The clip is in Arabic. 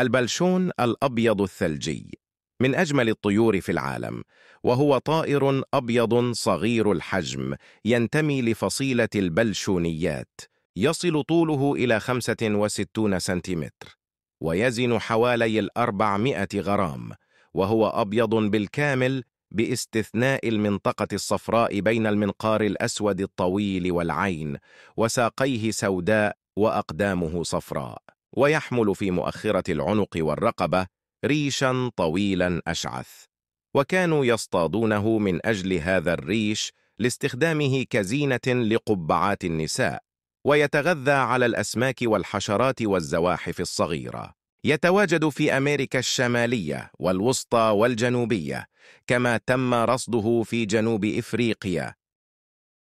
البلشون الأبيض الثلجي من أجمل الطيور في العالم وهو طائر أبيض صغير الحجم ينتمي لفصيلة البلشونيات يصل طوله إلى 65 سنتيمتر ويزن حوالي الأربعمائة غرام وهو أبيض بالكامل باستثناء المنطقة الصفراء بين المنقار الأسود الطويل والعين وساقيه سوداء وأقدامه صفراء ويحمل في مؤخرة العنق والرقبة ريشا طويلا أشعث وكانوا يصطادونه من أجل هذا الريش لاستخدامه كزينة لقبعات النساء ويتغذى على الأسماك والحشرات والزواحف الصغيرة يتواجد في أمريكا الشمالية والوسطى والجنوبية كما تم رصده في جنوب إفريقيا